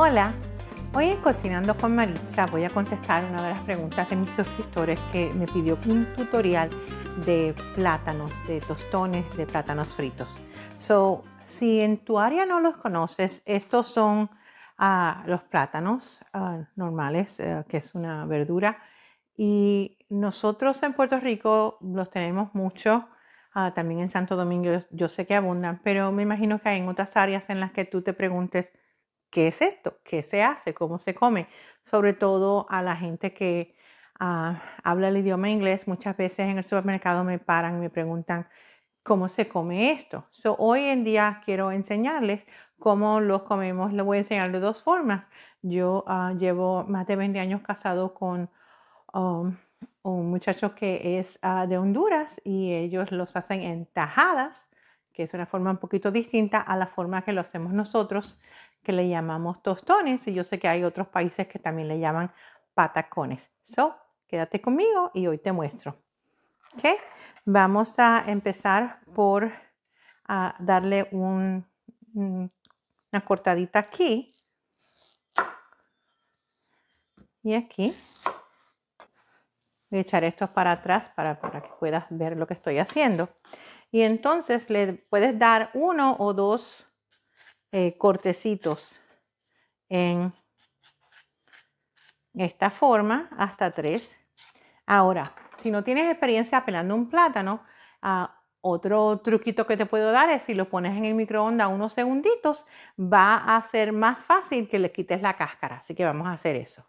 Hola, hoy en Cocinando con Maritza voy a contestar una de las preguntas de mis suscriptores que me pidió un tutorial de plátanos, de tostones, de plátanos fritos. So, si en tu área no los conoces, estos son ah, los plátanos ah, normales, eh, que es una verdura. Y nosotros en Puerto Rico los tenemos mucho, ah, también en Santo Domingo yo, yo sé que abundan, pero me imagino que hay en otras áreas en las que tú te preguntes, qué es esto, qué se hace, cómo se come, sobre todo a la gente que ah, habla el idioma inglés. Muchas veces en el supermercado me paran y me preguntan cómo se come esto. So, hoy en día quiero enseñarles cómo los comemos. Les voy a enseñar de dos formas. Yo ah, llevo más de 20 años casado con um, un muchacho que es ah, de Honduras y ellos los hacen en tajadas, que es una forma un poquito distinta a la forma que lo hacemos nosotros que le llamamos tostones y yo sé que hay otros países que también le llaman patacones. So, quédate conmigo y hoy te muestro. Okay. Vamos a empezar por ah, darle un, una cortadita aquí y aquí. Voy a echar esto para atrás para, para que puedas ver lo que estoy haciendo. Y entonces le puedes dar uno o dos eh, cortecitos en esta forma hasta tres. Ahora, si no tienes experiencia pelando un plátano, ah, otro truquito que te puedo dar es si lo pones en el microondas unos segunditos, va a ser más fácil que le quites la cáscara. Así que vamos a hacer eso.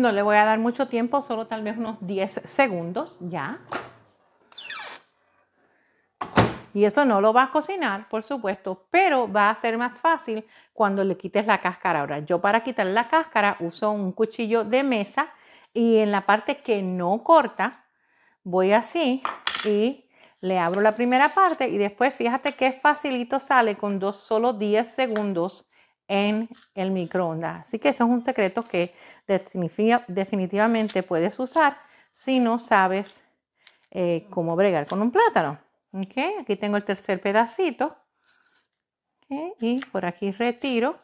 No le voy a dar mucho tiempo, solo tal vez unos 10 segundos ya. Y eso no lo vas a cocinar, por supuesto, pero va a ser más fácil cuando le quites la cáscara. Ahora, yo para quitar la cáscara uso un cuchillo de mesa y en la parte que no corta, voy así y le abro la primera parte y después fíjate qué facilito sale con dos, solo 10 segundos en el microondas. Así que eso es un secreto que definitivamente puedes usar si no sabes eh, cómo bregar con un plátano. ¿Okay? Aquí tengo el tercer pedacito y por aquí retiro.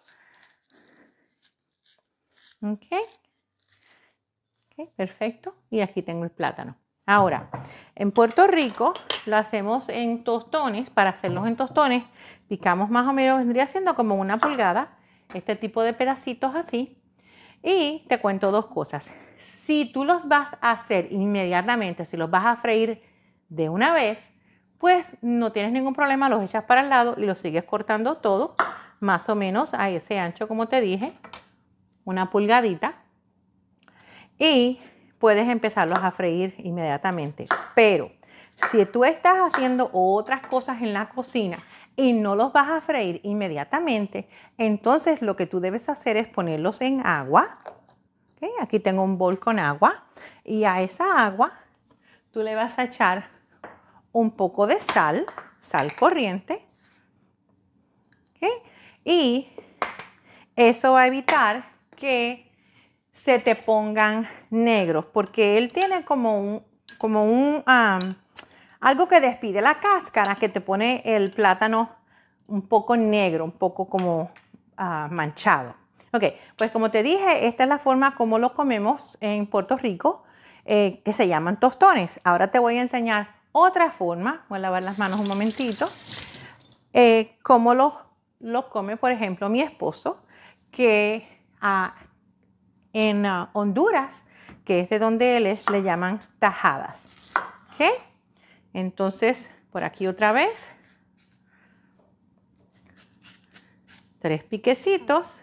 ¿Okay? Perfecto. Y aquí tengo el plátano. Ahora, en Puerto Rico lo hacemos en tostones, para hacerlos en tostones Picamos más o menos, vendría siendo como una pulgada, este tipo de pedacitos así. Y te cuento dos cosas. Si tú los vas a hacer inmediatamente, si los vas a freír de una vez, pues no tienes ningún problema, los echas para el lado y los sigues cortando todo, más o menos a ese ancho, como te dije, una pulgadita. Y puedes empezarlos a freír inmediatamente. Pero si tú estás haciendo otras cosas en la cocina y no los vas a freír inmediatamente, entonces lo que tú debes hacer es ponerlos en agua. Aquí tengo un bol con agua y a esa agua tú le vas a echar un poco de sal, sal corriente. Y eso va a evitar que se te pongan negros porque él tiene como un, como un algo que despide la cáscara, que te pone el plátano un poco negro, un poco como ah, manchado. Ok, pues como te dije, esta es la forma como lo comemos en Puerto Rico, eh, que se llaman tostones. Ahora te voy a enseñar otra forma, voy a lavar las manos un momentito, eh, como los lo come, por ejemplo, mi esposo, que ah, en ah, Honduras, que es de donde él es, le llaman tajadas. ¿Okay? Entonces, por aquí otra vez, tres piquecitos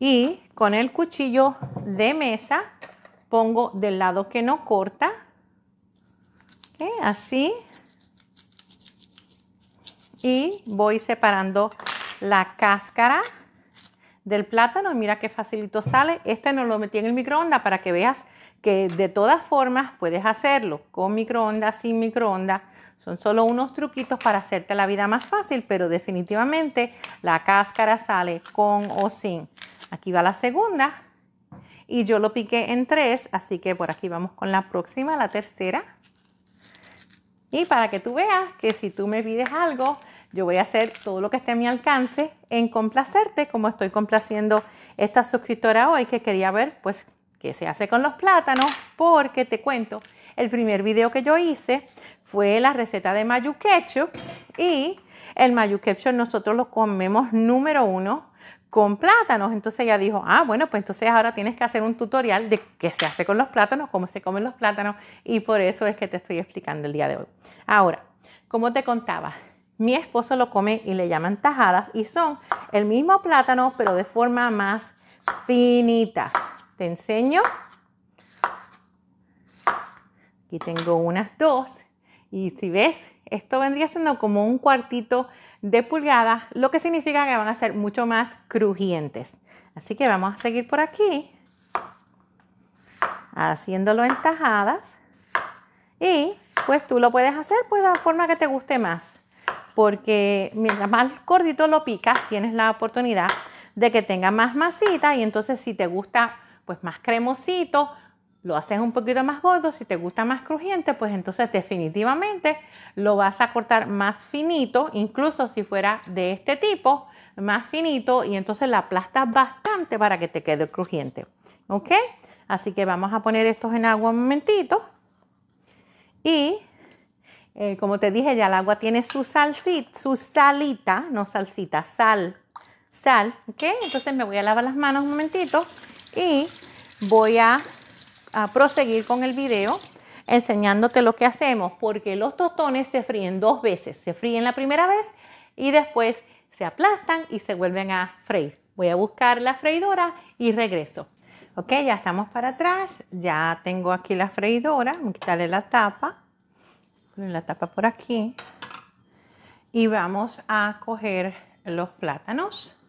y con el cuchillo de mesa pongo del lado que no corta, así, y voy separando la cáscara del plátano. Mira qué facilito sale. Este no lo metí en el microondas para que veas que de todas formas puedes hacerlo con microondas, sin microondas. Son solo unos truquitos para hacerte la vida más fácil, pero definitivamente la cáscara sale con o sin. Aquí va la segunda y yo lo piqué en tres, así que por aquí vamos con la próxima, la tercera. Y para que tú veas que si tú me pides algo, yo voy a hacer todo lo que esté a mi alcance en complacerte, como estoy complaciendo esta suscriptora hoy que quería ver pues qué se hace con los plátanos, porque te cuento, el primer video que yo hice fue la receta de mayu ketchup y el mayu ketchup nosotros lo comemos número uno con plátanos. Entonces ella dijo, ah, bueno, pues entonces ahora tienes que hacer un tutorial de qué se hace con los plátanos, cómo se comen los plátanos y por eso es que te estoy explicando el día de hoy. Ahora, como te contaba, mi esposo lo come y le llaman tajadas y son el mismo plátano pero de forma más finitas te enseño. Aquí tengo unas dos. Y si ves, esto vendría siendo como un cuartito de pulgada, lo que significa que van a ser mucho más crujientes. Así que vamos a seguir por aquí, haciéndolo en tajadas. Y pues tú lo puedes hacer pues, de la forma que te guste más, porque mientras más gordito lo picas, tienes la oportunidad de que tenga más masita y entonces si te gusta pues más cremosito, lo haces un poquito más gordo, si te gusta más crujiente, pues entonces definitivamente lo vas a cortar más finito, incluso si fuera de este tipo, más finito y entonces la aplastas bastante para que te quede crujiente. ¿Ok? Así que vamos a poner estos en agua un momentito. Y eh, como te dije, ya el agua tiene su salsita, su salita, no salsita, sal, sal. ¿Ok? Entonces me voy a lavar las manos un momentito y voy a, proseguir con el video enseñándote lo que hacemos, porque los tostones se fríen dos veces. Se fríen la primera vez y después se aplastan y se vuelven a freír. Voy a buscar la freidora y regreso. Ok, ya estamos para atrás. Ya tengo aquí la freidora. Voy a quitarle la tapa. la tapa por aquí. Y vamos a coger los plátanos.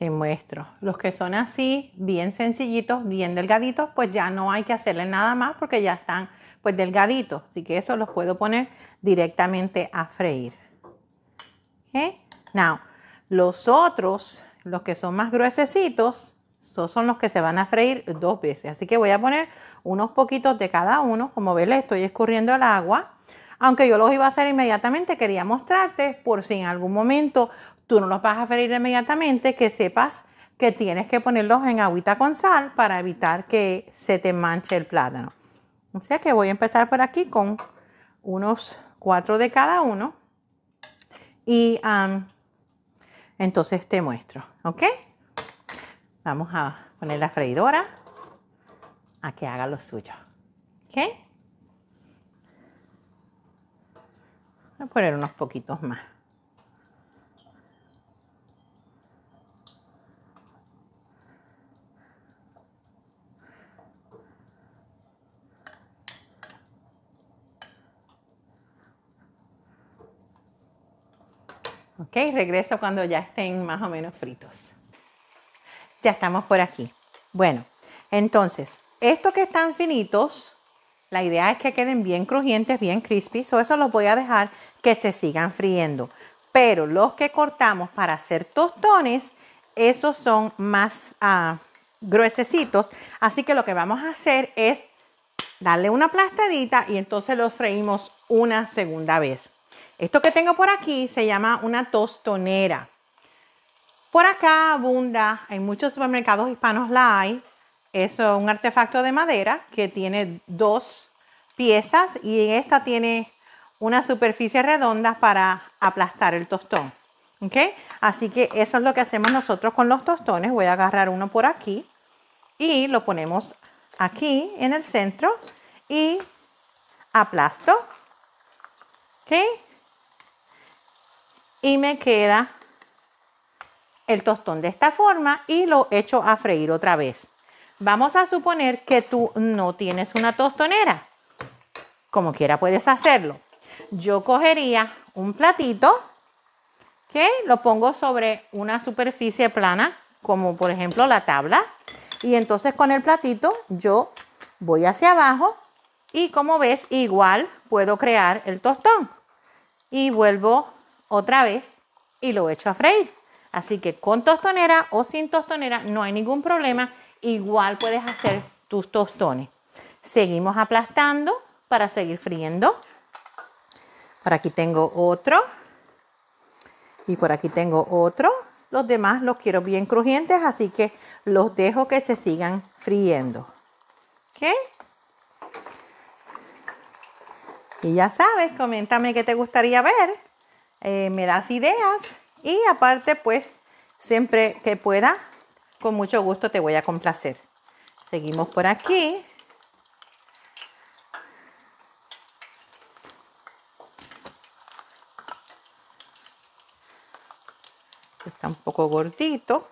Te muestro. Los que son así, bien sencillitos, bien delgaditos, pues ya no hay que hacerle nada más porque ya están pues delgaditos. Así que eso los puedo poner directamente a freír. Now, los otros, los que son más gruesecitos, son los que se van a freír dos veces. Así que voy a poner unos poquitos de cada uno. Como ves, le estoy escurriendo el agua. Aunque yo los iba a hacer inmediatamente, quería mostrarte por si en algún momento tú no los vas a freír inmediatamente, que sepas que tienes que ponerlos en agüita con sal para evitar que se te manche el plátano. O sea que voy a empezar por aquí con unos cuatro de cada uno. Y entonces te muestro, ¿ok? Vamos a poner la freidora a que haga lo suyo, ¿ok? Voy a poner unos poquitos más. Ok, regreso cuando ya estén más o menos fritos. Ya estamos por aquí. Bueno, entonces, estos que están finitos, la idea es que queden bien crujientes, bien crispy, o eso los voy a dejar que se sigan friendo. Pero los que cortamos para hacer tostones, esos son más uh, gruesecitos, así que lo que vamos a hacer es darle una aplastadita y entonces los freímos una segunda vez. Esto que tengo por aquí se llama una tostonera. Por acá abunda, en muchos supermercados hispanos la hay. Es un artefacto de madera que tiene dos piezas y esta tiene una superficie redonda para aplastar el tostón. Así que eso es lo que hacemos nosotros con los tostones. Voy a agarrar uno por aquí y lo ponemos aquí en el centro y aplasto. ¿Ok? y me queda el tostón de esta forma y lo echo a freír otra vez. Vamos a suponer que tú no tienes una tostonera. Como quiera puedes hacerlo. Yo cogería un platito que lo pongo sobre una superficie plana, como por ejemplo la tabla. Y entonces con el platito yo voy hacia abajo y como ves igual puedo crear el tostón. Y vuelvo otra vez y lo echo a freír. Así que con tostonera o sin tostonera no hay ningún problema. Igual puedes hacer tus tostones. Seguimos aplastando para seguir friendo. Por aquí tengo otro. Y por aquí tengo otro. Los demás los quiero bien crujientes, así que los dejo que se sigan friendo. ¿Ok? Y ya sabes, coméntame qué te gustaría ver. Eh, me das ideas y aparte pues siempre que pueda, con mucho gusto te voy a complacer. Seguimos por aquí. Está un poco gordito.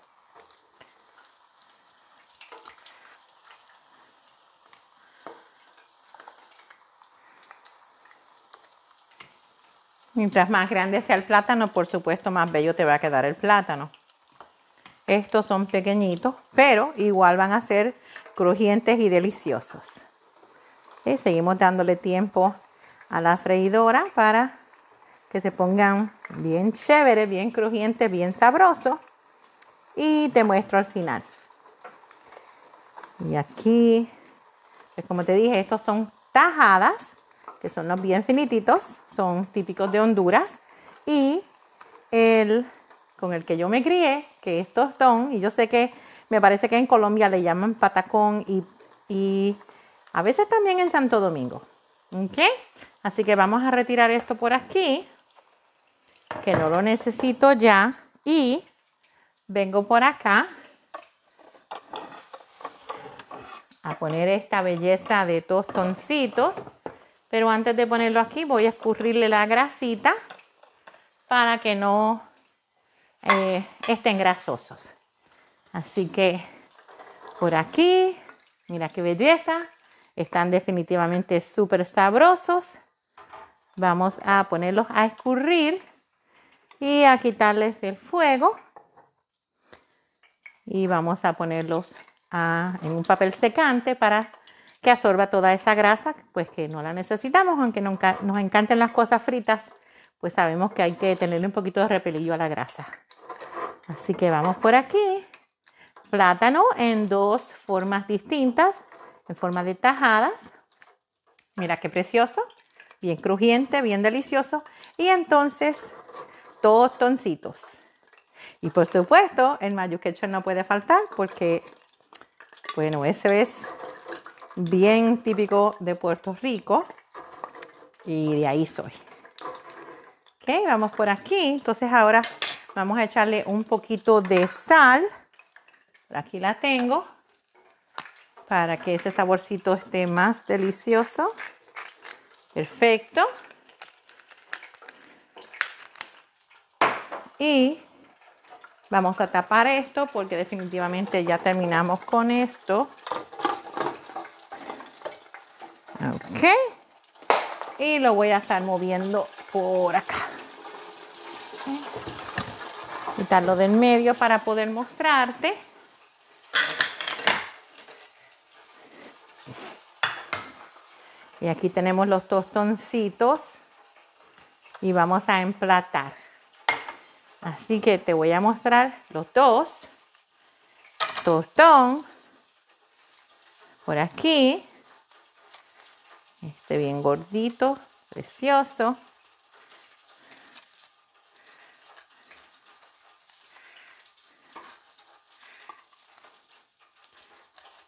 Mientras más grande sea el plátano, por supuesto, más bello te va a quedar el plátano. Estos son pequeñitos, pero igual van a ser crujientes y deliciosos. Y seguimos dándole tiempo a la freidora para que se pongan bien chévere, bien crujiente, bien sabroso. Y te muestro al final. Y aquí, pues como te dije, estos son tajadas que son los bien finititos, son típicos de Honduras. Y el con el que yo me crié, que es tostón, y yo sé que me parece que en Colombia le llaman patacón y, a veces también en Santo Domingo. Así que vamos a retirar esto por aquí, que no lo necesito ya. Y vengo por acá a poner esta belleza de tostoncitos. Pero antes de ponerlo aquí voy a escurrirle la grasita para que no eh, estén grasosos. Así que por aquí, mira qué belleza. Están definitivamente súper sabrosos. Vamos a ponerlos a escurrir y a quitarles el fuego. Y vamos a ponerlos ah, en un papel secante para que absorba toda esa grasa, pues que no la necesitamos, aunque nos encanten las cosas fritas, pues sabemos que hay que tenerle un poquito de repelillo a la grasa. Así que vamos por aquí. Plátano en dos formas distintas, en forma de tajadas. Mira qué precioso, bien crujiente, bien delicioso. Y entonces, todos toncitos. Y por supuesto, el mayo ketchup no puede faltar porque, bueno, ese es bien típico de Puerto Rico. Y de ahí soy. Ok, vamos por aquí. Entonces ahora vamos a echarle un poquito de sal. Aquí la tengo. Para que ese saborcito esté más delicioso. Perfecto. Y vamos a tapar esto porque definitivamente ya terminamos con esto. Ah, ok. Y lo voy a estar moviendo por acá. Quitarlo del medio para poder mostrarte. Y aquí tenemos los tostoncitos y vamos a emplatar. Así que te voy a mostrar los dos. Tostón por aquí este bien gordito, precioso.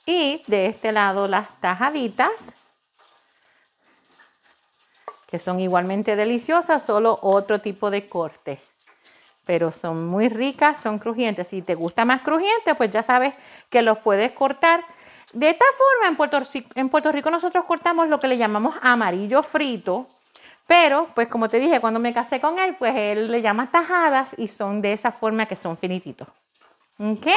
Y de este lado las tajaditas, que son igualmente deliciosas, solo otro tipo de corte. Pero son muy ricas, son crujientes. Si te gusta más crujiente, pues ya sabes que los puedes cortar de esta forma, en Puerto, Rico nosotros cortamos lo que le llamamos amarillo frito, pero pues como te dije, cuando me casé con él, pues él le llama tajadas y son de esa forma que son finititos. ¿Ok?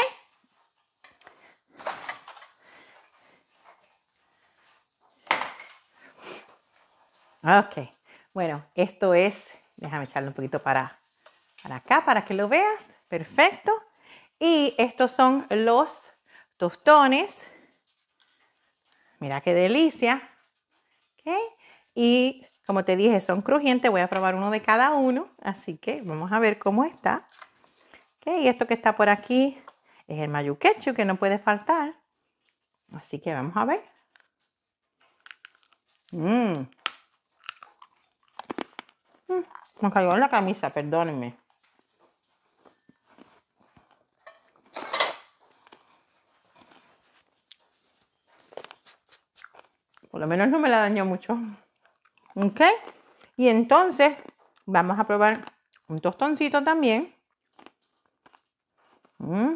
Ok, bueno, esto es, déjame echarle un poquito para, para acá para que lo veas, perfecto. Y estos son los tostones Mira qué delicia. Y como te dije, son crujientes. Voy a probar uno de cada uno. Así que vamos a ver cómo está. Y esto que está por aquí es el mayuquecho que no puede faltar. Así que vamos a ver. Mmm. me cayó en la camisa, perdónenme. Por lo menos no me la dañó mucho. ¿Ok? Y entonces vamos a probar un tostoncito también. Mm,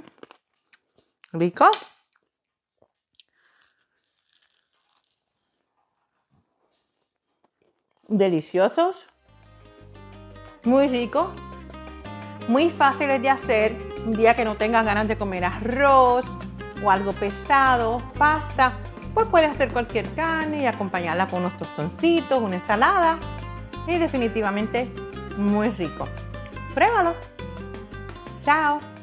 rico. Deliciosos. Muy rico. Muy fáciles de hacer. Un día que no tengas ganas de comer arroz o algo pesado, pasta pues puedes hacer cualquier carne y acompañarla con unos tostoncitos, una ensalada. Y definitivamente muy rico. Pruébalo. Chao.